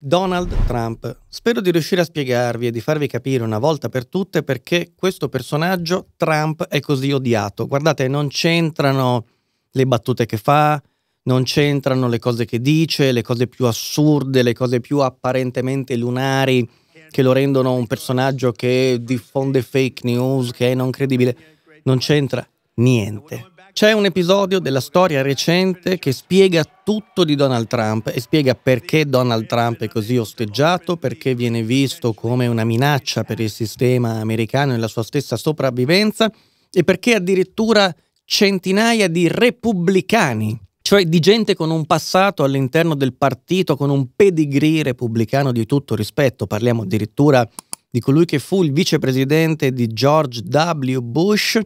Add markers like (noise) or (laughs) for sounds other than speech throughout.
Donald Trump. Spero di riuscire a spiegarvi e di farvi capire una volta per tutte perché questo personaggio Trump è così odiato. Guardate, non c'entrano le battute che fa, non c'entrano le cose che dice, le cose più assurde, le cose più apparentemente lunari che lo rendono un personaggio che diffonde fake news, che è non credibile. Non c'entra niente. C'è un episodio della storia recente che spiega tutto di Donald Trump e spiega perché Donald Trump è così osteggiato, perché viene visto come una minaccia per il sistema americano e la sua stessa sopravvivenza e perché addirittura centinaia di repubblicani, cioè di gente con un passato all'interno del partito, con un pedigree repubblicano di tutto rispetto, parliamo addirittura di colui che fu il vicepresidente di George W. Bush,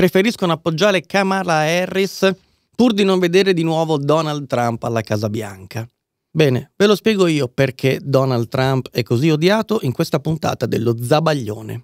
preferiscono appoggiare Kamala Harris pur di non vedere di nuovo Donald Trump alla Casa Bianca. Bene, ve lo spiego io perché Donald Trump è così odiato in questa puntata dello Zabaglione.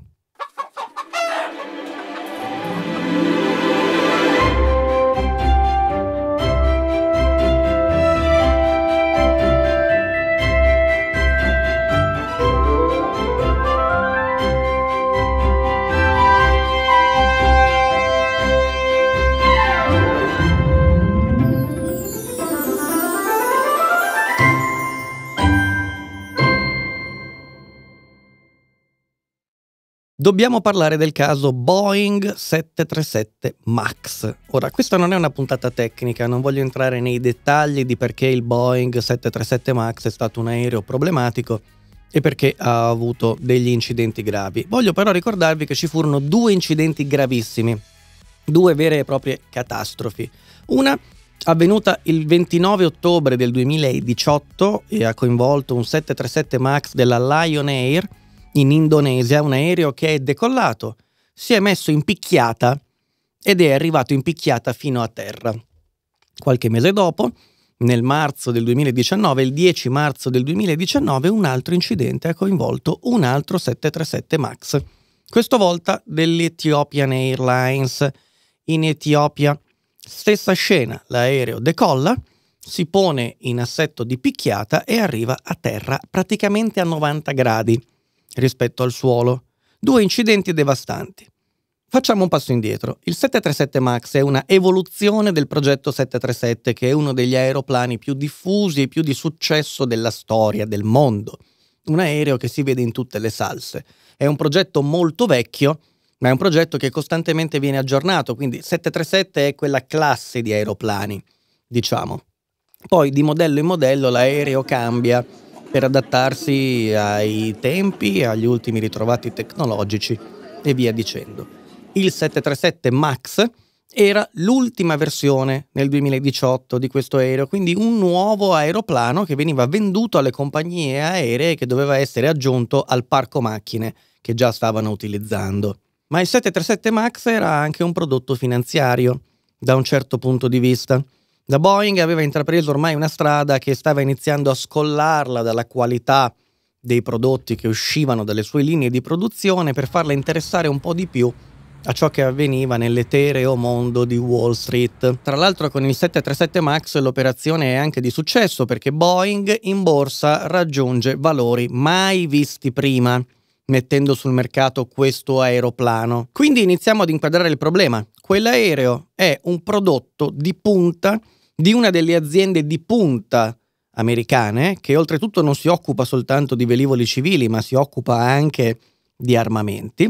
Dobbiamo parlare del caso Boeing 737 MAX. Ora, questa non è una puntata tecnica, non voglio entrare nei dettagli di perché il Boeing 737 MAX è stato un aereo problematico e perché ha avuto degli incidenti gravi. Voglio però ricordarvi che ci furono due incidenti gravissimi, due vere e proprie catastrofi. Una avvenuta il 29 ottobre del 2018 e ha coinvolto un 737 MAX della Lion Air in Indonesia un aereo che è decollato, si è messo in picchiata ed è arrivato in picchiata fino a terra. Qualche mese dopo, nel marzo del 2019, il 10 marzo del 2019, un altro incidente ha coinvolto un altro 737 MAX, questa volta dell'Ethiopian Airlines. In Etiopia, stessa scena, l'aereo decolla, si pone in assetto di picchiata e arriva a terra praticamente a 90 gradi rispetto al suolo. Due incidenti devastanti. Facciamo un passo indietro. Il 737 MAX è una evoluzione del progetto 737, che è uno degli aeroplani più diffusi e più di successo della storia, del mondo. Un aereo che si vede in tutte le salse. È un progetto molto vecchio, ma è un progetto che costantemente viene aggiornato, quindi 737 è quella classe di aeroplani, diciamo. Poi di modello in modello l'aereo cambia per adattarsi ai tempi agli ultimi ritrovati tecnologici e via dicendo. Il 737 MAX era l'ultima versione nel 2018 di questo aereo, quindi un nuovo aeroplano che veniva venduto alle compagnie aeree che doveva essere aggiunto al parco macchine che già stavano utilizzando. Ma il 737 Max era anche un prodotto finanziario, da un certo punto di vista. La Boeing aveva intrapreso ormai una strada che stava iniziando a scollarla dalla qualità dei prodotti che uscivano dalle sue linee di produzione per farla interessare un po' di più a ciò che avveniva nell'etereo mondo di Wall Street. Tra l'altro con il 737 Max l'operazione è anche di successo perché Boeing in borsa raggiunge valori mai visti prima mettendo sul mercato questo aeroplano. Quindi iniziamo ad inquadrare il problema. Quell'aereo è un prodotto di punta di una delle aziende di punta americane, che oltretutto non si occupa soltanto di velivoli civili, ma si occupa anche di armamenti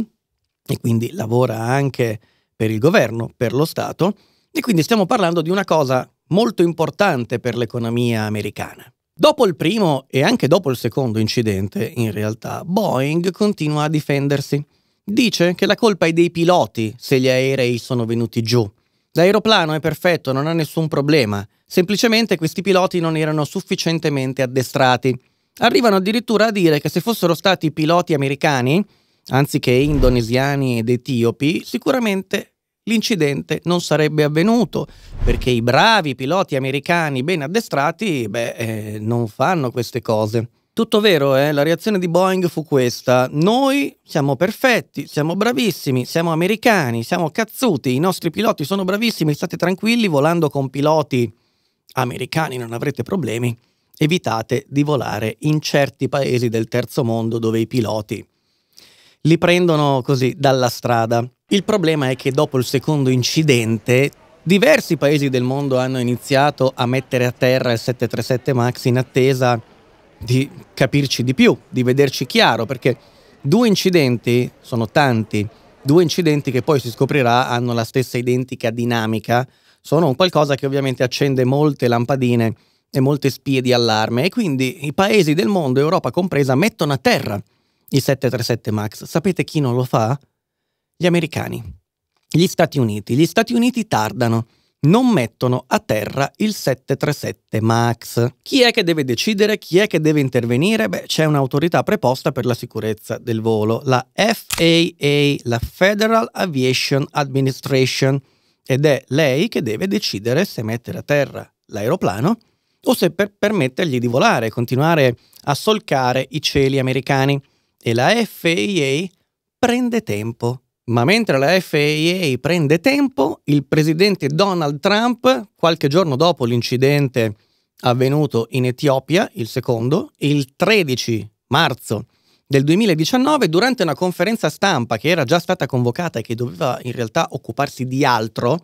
e quindi lavora anche per il governo, per lo Stato, e quindi stiamo parlando di una cosa molto importante per l'economia americana. Dopo il primo e anche dopo il secondo incidente, in realtà, Boeing continua a difendersi. Dice che la colpa è dei piloti se gli aerei sono venuti giù, L'aeroplano è perfetto, non ha nessun problema, semplicemente questi piloti non erano sufficientemente addestrati. Arrivano addirittura a dire che se fossero stati piloti americani, anziché indonesiani ed etiopi, sicuramente l'incidente non sarebbe avvenuto, perché i bravi piloti americani ben addestrati beh, eh, non fanno queste cose. Tutto vero, eh? la reazione di Boeing fu questa. Noi siamo perfetti, siamo bravissimi, siamo americani, siamo cazzuti, i nostri piloti sono bravissimi, state tranquilli, volando con piloti americani non avrete problemi. Evitate di volare in certi paesi del terzo mondo dove i piloti li prendono così dalla strada. Il problema è che dopo il secondo incidente diversi paesi del mondo hanno iniziato a mettere a terra il 737 Max in attesa di capirci di più, di vederci chiaro, perché due incidenti sono tanti, due incidenti che poi si scoprirà hanno la stessa identica dinamica, sono qualcosa che ovviamente accende molte lampadine e molte spie di allarme e quindi i paesi del mondo, Europa compresa, mettono a terra i 737 Max. Sapete chi non lo fa? Gli americani, gli Stati Uniti. Gli Stati Uniti tardano non mettono a terra il 737 MAX. Chi è che deve decidere? Chi è che deve intervenire? Beh, c'è un'autorità preposta per la sicurezza del volo, la FAA, la Federal Aviation Administration, ed è lei che deve decidere se mettere a terra l'aeroplano o se per permettergli di volare, continuare a solcare i cieli americani. E la FAA prende tempo ma mentre la FAA prende tempo, il presidente Donald Trump, qualche giorno dopo l'incidente avvenuto in Etiopia, il secondo, il 13 marzo del 2019, durante una conferenza stampa che era già stata convocata e che doveva in realtà occuparsi di altro,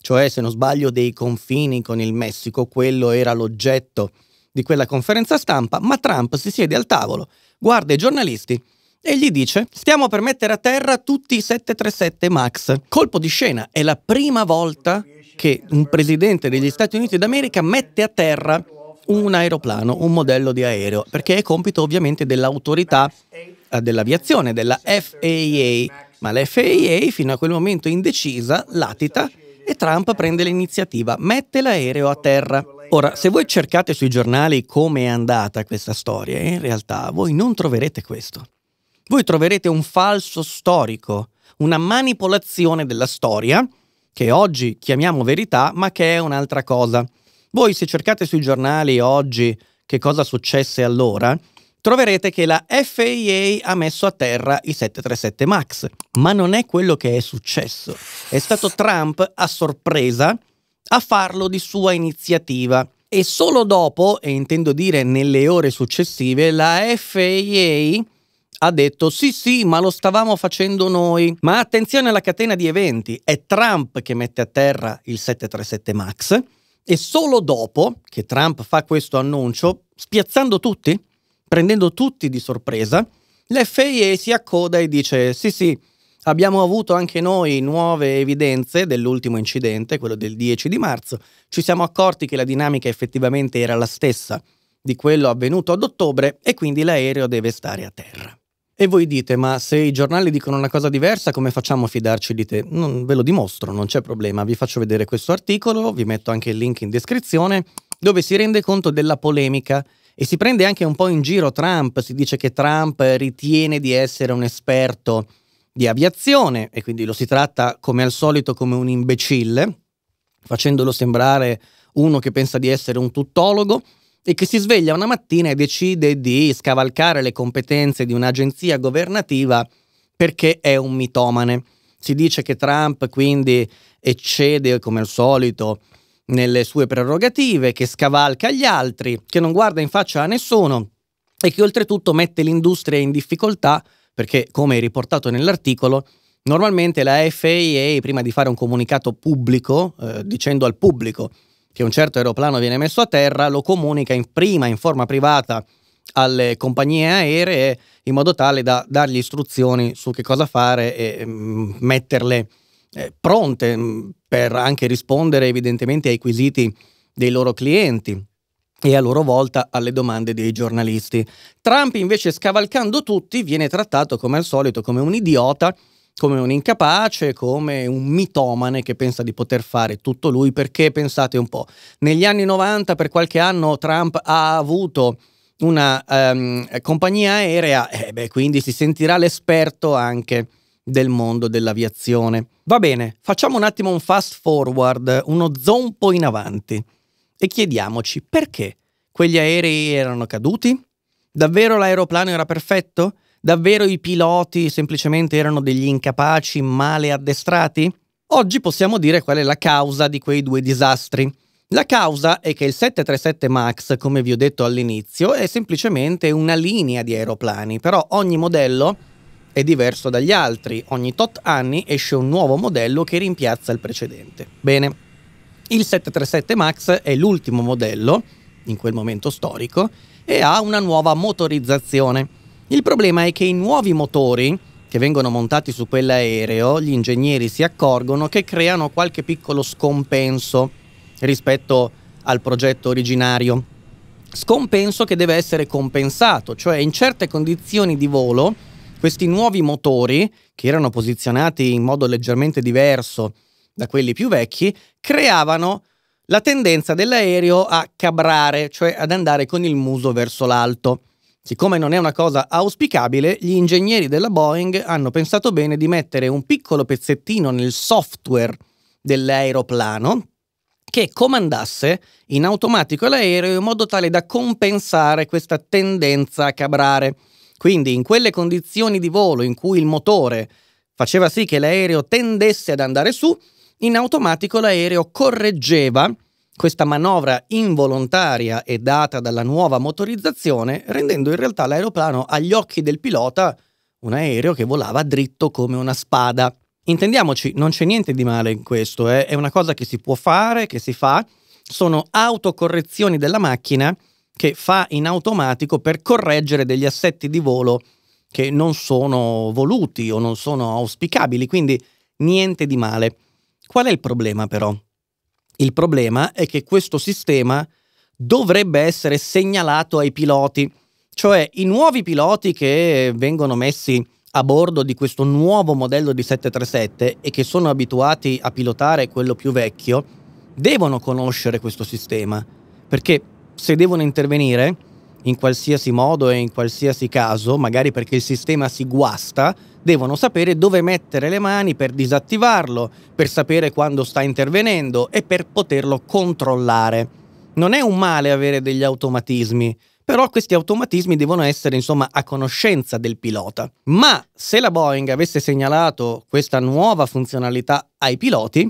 cioè se non sbaglio dei confini con il Messico, quello era l'oggetto di quella conferenza stampa, ma Trump si siede al tavolo, guarda i giornalisti e gli dice stiamo per mettere a terra tutti i 737 MAX. Colpo di scena, è la prima volta che un presidente degli Stati Uniti d'America mette a terra un aeroplano, un modello di aereo, perché è compito ovviamente dell'autorità eh, dell'aviazione, della FAA, ma la FAA fino a quel momento indecisa, latita, e Trump prende l'iniziativa, mette l'aereo a terra. Ora, se voi cercate sui giornali come è andata questa storia, in realtà voi non troverete questo voi troverete un falso storico, una manipolazione della storia, che oggi chiamiamo verità, ma che è un'altra cosa. Voi se cercate sui giornali oggi che cosa successe allora, troverete che la FAA ha messo a terra i 737 Max, ma non è quello che è successo. È stato Trump a sorpresa a farlo di sua iniziativa. E solo dopo, e intendo dire nelle ore successive, la FAA ha detto sì sì ma lo stavamo facendo noi. Ma attenzione alla catena di eventi, è Trump che mette a terra il 737 Max e solo dopo che Trump fa questo annuncio, spiazzando tutti, prendendo tutti di sorpresa, l'FIA si accoda e dice sì sì, abbiamo avuto anche noi nuove evidenze dell'ultimo incidente, quello del 10 di marzo, ci siamo accorti che la dinamica effettivamente era la stessa di quello avvenuto ad ottobre e quindi l'aereo deve stare a terra. E voi dite, ma se i giornali dicono una cosa diversa, come facciamo a fidarci di te? Non, ve lo dimostro, non c'è problema. Vi faccio vedere questo articolo, vi metto anche il link in descrizione, dove si rende conto della polemica e si prende anche un po' in giro Trump. Si dice che Trump ritiene di essere un esperto di aviazione e quindi lo si tratta come al solito come un imbecille, facendolo sembrare uno che pensa di essere un tuttologo e che si sveglia una mattina e decide di scavalcare le competenze di un'agenzia governativa perché è un mitomane. Si dice che Trump quindi eccede, come al solito, nelle sue prerogative, che scavalca gli altri, che non guarda in faccia a nessuno e che oltretutto mette l'industria in difficoltà perché, come riportato nell'articolo, normalmente la FAA, prima di fare un comunicato pubblico, eh, dicendo al pubblico che un certo aeroplano viene messo a terra, lo comunica in prima in forma privata alle compagnie aeree in modo tale da dargli istruzioni su che cosa fare e mh, mm, metterle eh, pronte mh, mm, per anche rispondere evidentemente ai quesiti dei loro clienti e a loro volta alle domande dei giornalisti. Trump invece scavalcando tutti viene trattato come al solito come un idiota come un incapace, come un mitomane che pensa di poter fare tutto lui, perché pensate un po', negli anni 90 per qualche anno Trump ha avuto una um, compagnia aerea, eh quindi si sentirà l'esperto anche del mondo dell'aviazione. Va bene, facciamo un attimo un fast forward, uno zompo in avanti e chiediamoci perché quegli aerei erano caduti? Davvero l'aeroplano era perfetto? Davvero i piloti semplicemente erano degli incapaci male addestrati? Oggi possiamo dire qual è la causa di quei due disastri. La causa è che il 737 MAX, come vi ho detto all'inizio, è semplicemente una linea di aeroplani, però ogni modello è diverso dagli altri, ogni tot anni esce un nuovo modello che rimpiazza il precedente. Bene, il 737 MAX è l'ultimo modello, in quel momento storico, e ha una nuova motorizzazione. Il problema è che i nuovi motori che vengono montati su quell'aereo, gli ingegneri si accorgono che creano qualche piccolo scompenso rispetto al progetto originario. Scompenso che deve essere compensato, cioè in certe condizioni di volo questi nuovi motori, che erano posizionati in modo leggermente diverso da quelli più vecchi, creavano la tendenza dell'aereo a cabrare, cioè ad andare con il muso verso l'alto. Siccome non è una cosa auspicabile, gli ingegneri della Boeing hanno pensato bene di mettere un piccolo pezzettino nel software dell'aeroplano che comandasse in automatico l'aereo in modo tale da compensare questa tendenza a cabrare. Quindi in quelle condizioni di volo in cui il motore faceva sì che l'aereo tendesse ad andare su, in automatico l'aereo correggeva questa manovra involontaria è data dalla nuova motorizzazione, rendendo in realtà l'aeroplano agli occhi del pilota un aereo che volava dritto come una spada. Intendiamoci, non c'è niente di male in questo, eh? è una cosa che si può fare, che si fa, sono autocorrezioni della macchina che fa in automatico per correggere degli assetti di volo che non sono voluti o non sono auspicabili, quindi niente di male. Qual è il problema però? Il problema è che questo sistema dovrebbe essere segnalato ai piloti, cioè i nuovi piloti che vengono messi a bordo di questo nuovo modello di 737 e che sono abituati a pilotare quello più vecchio, devono conoscere questo sistema, perché se devono intervenire in qualsiasi modo e in qualsiasi caso, magari perché il sistema si guasta, devono sapere dove mettere le mani per disattivarlo, per sapere quando sta intervenendo e per poterlo controllare. Non è un male avere degli automatismi, però questi automatismi devono essere insomma a conoscenza del pilota. Ma se la Boeing avesse segnalato questa nuova funzionalità ai piloti,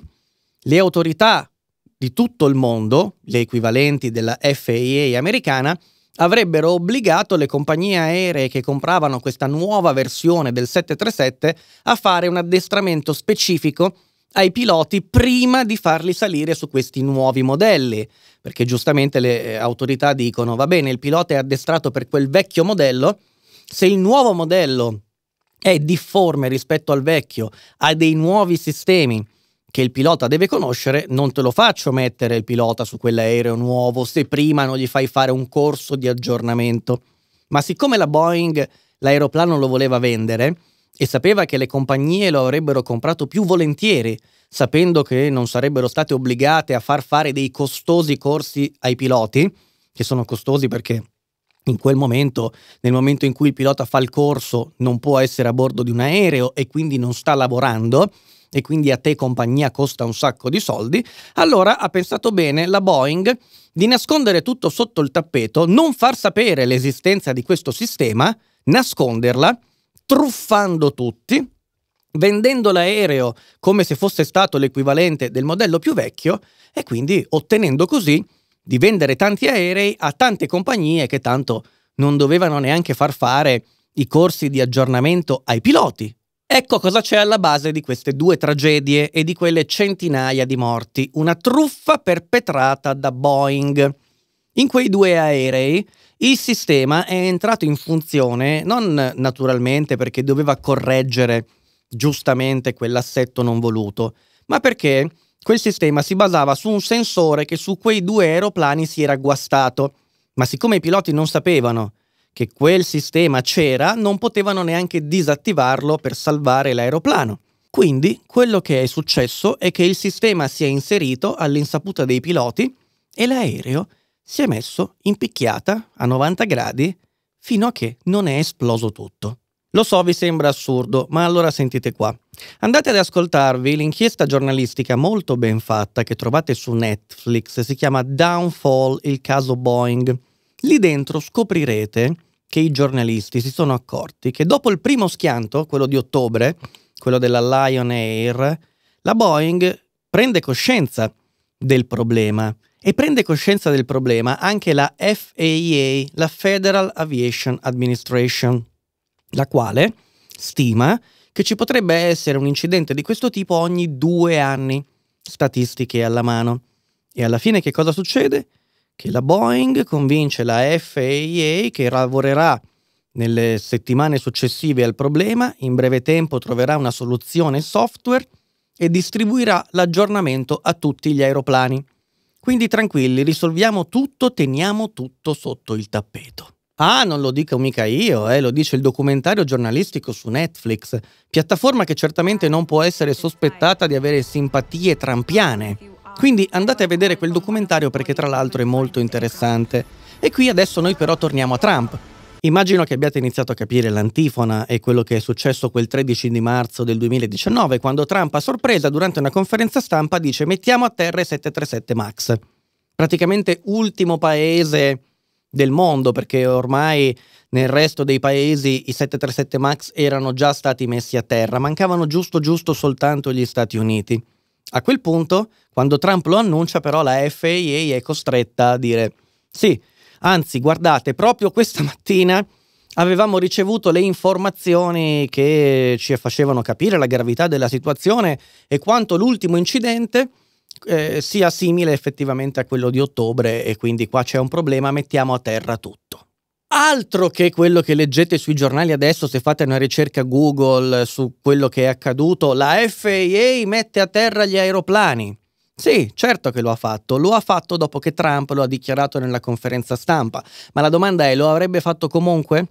le autorità di tutto il mondo, le equivalenti della FAA americana, avrebbero obbligato le compagnie aeree che compravano questa nuova versione del 737 a fare un addestramento specifico ai piloti prima di farli salire su questi nuovi modelli, perché giustamente le eh, autorità dicono va bene, il pilota è addestrato per quel vecchio modello, se il nuovo modello è difforme rispetto al vecchio, ha dei nuovi sistemi che il pilota deve conoscere, non te lo faccio mettere il pilota su quell'aereo nuovo se prima non gli fai fare un corso di aggiornamento. Ma siccome la Boeing l'aeroplano lo voleva vendere e sapeva che le compagnie lo avrebbero comprato più volentieri, sapendo che non sarebbero state obbligate a far fare dei costosi corsi ai piloti, che sono costosi perché in quel momento, nel momento in cui il pilota fa il corso, non può essere a bordo di un aereo e quindi non sta lavorando, e quindi a te compagnia costa un sacco di soldi, allora ha pensato bene la Boeing di nascondere tutto sotto il tappeto, non far sapere l'esistenza di questo sistema, nasconderla, truffando tutti, vendendo l'aereo come se fosse stato l'equivalente del modello più vecchio e quindi ottenendo così di vendere tanti aerei a tante compagnie che tanto non dovevano neanche far fare i corsi di aggiornamento ai piloti, Ecco cosa c'è alla base di queste due tragedie e di quelle centinaia di morti, una truffa perpetrata da Boeing. In quei due aerei il sistema è entrato in funzione non naturalmente perché doveva correggere giustamente quell'assetto non voluto, ma perché quel sistema si basava su un sensore che su quei due aeroplani si era guastato, ma siccome i piloti non sapevano che quel sistema c'era, non potevano neanche disattivarlo per salvare l'aeroplano. Quindi quello che è successo è che il sistema si è inserito all'insaputa dei piloti e l'aereo si è messo in picchiata a 90 gradi fino a che non è esploso tutto. Lo so, vi sembra assurdo, ma allora sentite qua. Andate ad ascoltarvi l'inchiesta giornalistica molto ben fatta che trovate su Netflix, si chiama Downfall, il caso Boeing. Lì dentro scoprirete che i giornalisti si sono accorti che dopo il primo schianto, quello di ottobre, quello della Lion Air, la Boeing prende coscienza del problema e prende coscienza del problema anche la FAA, la Federal Aviation Administration, la quale stima che ci potrebbe essere un incidente di questo tipo ogni due anni, statistiche alla mano. E alla fine che cosa succede? che la Boeing convince la FAA che lavorerà nelle settimane successive al problema, in breve tempo troverà una soluzione software e distribuirà l'aggiornamento a tutti gli aeroplani. Quindi tranquilli, risolviamo tutto, teniamo tutto sotto il tappeto. Ah, non lo dico mica io, eh, lo dice il documentario giornalistico su Netflix, piattaforma che certamente non può essere sospettata di avere simpatie trampiane. Quindi andate a vedere quel documentario perché tra l'altro è molto interessante. E qui adesso noi però torniamo a Trump. Immagino che abbiate iniziato a capire l'antifona e quello che è successo quel 13 di marzo del 2019, quando Trump a sorpresa durante una conferenza stampa dice mettiamo a terra i 737 Max. Praticamente ultimo paese del mondo, perché ormai nel resto dei paesi i 737 Max erano già stati messi a terra, mancavano giusto giusto soltanto gli Stati Uniti. A quel punto, quando Trump lo annuncia, però la FAA è costretta a dire sì, anzi guardate, proprio questa (laughs) mattina avevamo ricevuto le informazioni che ci facevano capire la gravità della situazione e quanto l'ultimo incidente eh, sia simile effettivamente a quello di ottobre e quindi qua c'è un problema, mettiamo a terra tutto. Altro che quello che leggete sui giornali adesso, se fate una ricerca Google su quello che è accaduto, la FAA mette a terra gli aeroplani. Sì, certo che lo ha fatto, lo ha fatto dopo che Trump lo ha dichiarato nella conferenza stampa, ma la domanda è lo avrebbe fatto comunque?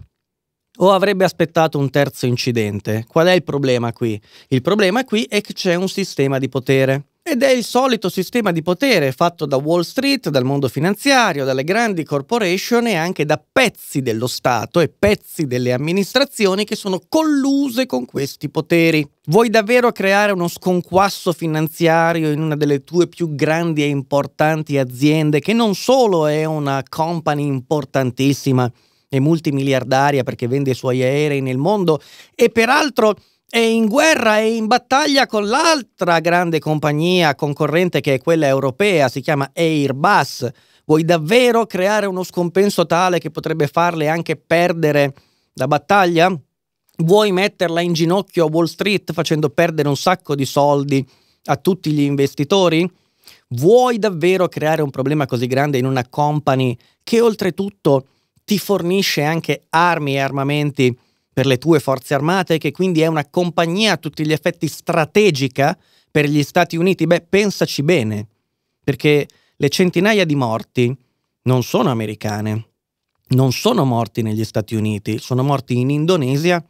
O avrebbe aspettato un terzo incidente? Qual è il problema qui? Il problema qui è che c'è un sistema di potere. Ed è il solito sistema di potere fatto da Wall Street, dal mondo finanziario, dalle grandi corporation e anche da pezzi dello Stato e pezzi delle amministrazioni che sono colluse con questi poteri. Vuoi davvero creare uno sconquasso finanziario in una delle tue più grandi e importanti aziende che non solo è una company importantissima e multimiliardaria perché vende i suoi aerei nel mondo e peraltro è in guerra e in battaglia con l'altra grande compagnia concorrente che è quella europea, si chiama Airbus. Vuoi davvero creare uno scompenso tale che potrebbe farle anche perdere la battaglia? Vuoi metterla in ginocchio a Wall Street facendo perdere un sacco di soldi a tutti gli investitori? Vuoi davvero creare un problema così grande in una company che oltretutto ti fornisce anche armi e armamenti per le tue forze armate, che quindi è una compagnia a tutti gli effetti strategica per gli Stati Uniti? Beh, pensaci bene, perché le centinaia di morti non sono americane, non sono morti negli Stati Uniti, sono morti in Indonesia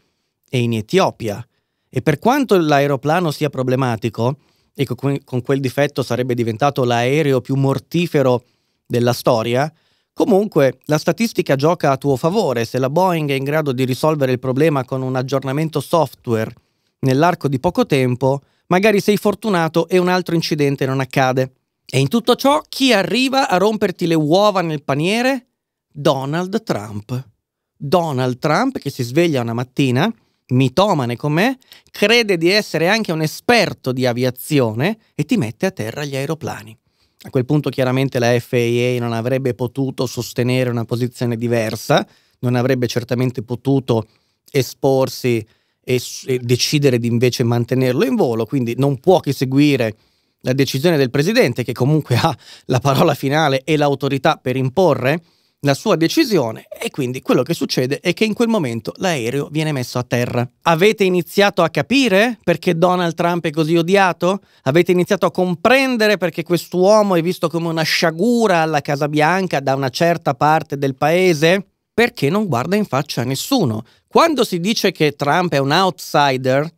e in Etiopia. E per quanto l'aeroplano sia problematico, e ecco, con quel difetto sarebbe diventato l'aereo più mortifero della storia, Comunque la statistica gioca a tuo favore se la Boeing è in grado di risolvere il problema con un aggiornamento software nell'arco di poco tempo, magari sei fortunato e un altro incidente non accade. E in tutto ciò chi arriva a romperti le uova nel paniere? Donald Trump. Donald Trump che si sveglia una mattina, mitomane com'è, crede di essere anche un esperto di aviazione e ti mette a terra gli aeroplani. A quel punto chiaramente la FAA non avrebbe potuto sostenere una posizione diversa, non avrebbe certamente potuto esporsi e, e decidere di invece mantenerlo in volo, quindi non può che seguire la decisione del presidente che comunque ha la parola finale e l'autorità per imporre la sua decisione e quindi quello che succede è che in quel momento l'aereo viene messo a terra. Avete iniziato a capire perché Donald Trump è così odiato? Avete iniziato a comprendere perché quest'uomo è visto come una sciagura alla Casa Bianca da una certa parte del paese? Perché non guarda in faccia a nessuno. Quando si dice che Trump è un outsider,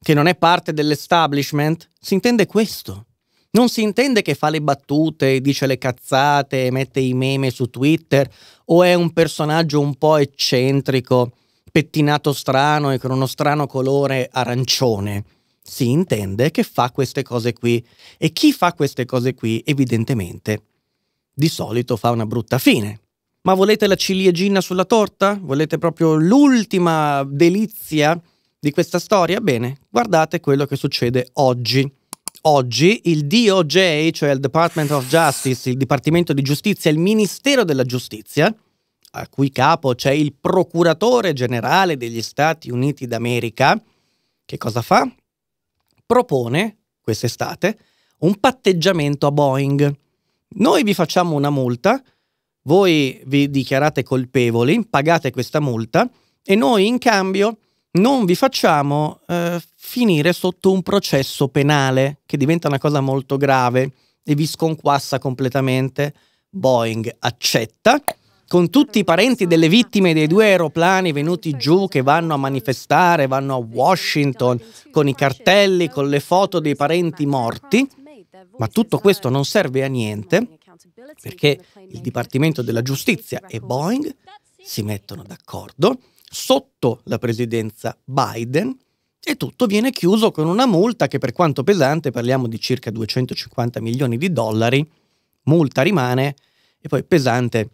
che non è parte dell'establishment, si intende questo. Non si intende che fa le battute, dice le cazzate, mette i meme su Twitter o è un personaggio un po' eccentrico, pettinato strano e con uno strano colore arancione. Si intende che fa queste cose qui e chi fa queste cose qui evidentemente di solito fa una brutta fine. Ma volete la ciliegina sulla torta? Volete proprio l'ultima delizia di questa storia? Bene, guardate quello che succede oggi. Oggi il DOJ, cioè il Department of Justice, il Dipartimento di Giustizia, il Ministero della Giustizia, a cui capo c'è il Procuratore Generale degli Stati Uniti d'America, che cosa fa? Propone, quest'estate, un patteggiamento a Boeing. Noi vi facciamo una multa, voi vi dichiarate colpevoli, pagate questa multa e noi in cambio non vi facciamo eh, finire sotto un processo penale, che diventa una cosa molto grave e vi sconquassa completamente. Boeing accetta, con tutti i parenti delle vittime dei due aeroplani venuti giù che vanno a manifestare, vanno a Washington con i cartelli, con le foto dei parenti morti. Ma tutto questo non serve a niente perché il Dipartimento della Giustizia e Boeing si mettono d'accordo sotto la presidenza Biden e tutto viene chiuso con una multa che per quanto pesante, parliamo di circa 250 milioni di dollari, multa rimane e poi pesante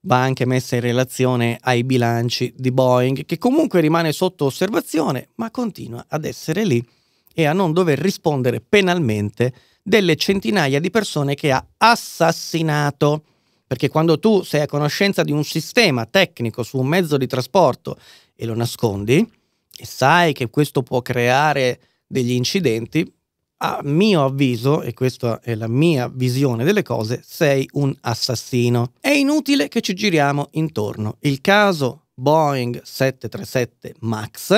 va anche messa in relazione ai bilanci di Boeing che comunque rimane sotto osservazione ma continua ad essere lì e a non dover rispondere penalmente delle centinaia di persone che ha assassinato. Perché quando tu sei a conoscenza di un sistema tecnico su un mezzo di trasporto e lo nascondi e sai che questo può creare degli incidenti, a mio avviso, e questa è la mia visione delle cose, sei un assassino. È inutile che ci giriamo intorno. Il caso Boeing 737 Max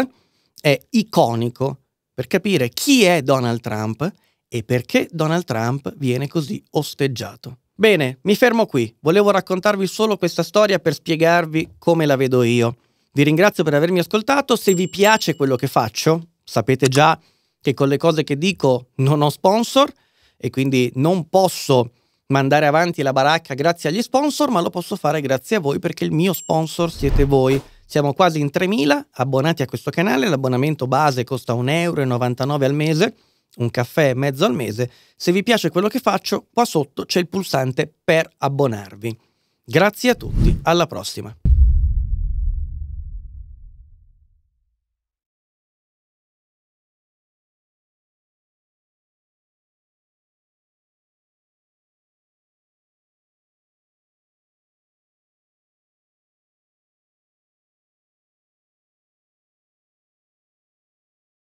è iconico per capire chi è Donald Trump e perché Donald Trump viene così osteggiato. Bene, mi fermo qui. Volevo raccontarvi solo questa storia per spiegarvi come la vedo io. Vi ringrazio per avermi ascoltato. Se vi piace quello che faccio, sapete già che con le cose che dico non ho sponsor e quindi non posso mandare avanti la baracca grazie agli sponsor, ma lo posso fare grazie a voi perché il mio sponsor siete voi. Siamo quasi in 3.000 abbonati a questo canale, l'abbonamento base costa 1,99 euro al mese un caffè e mezzo al mese, se vi piace quello che faccio, qua sotto c'è il pulsante per abbonarvi. Grazie a tutti, alla prossima!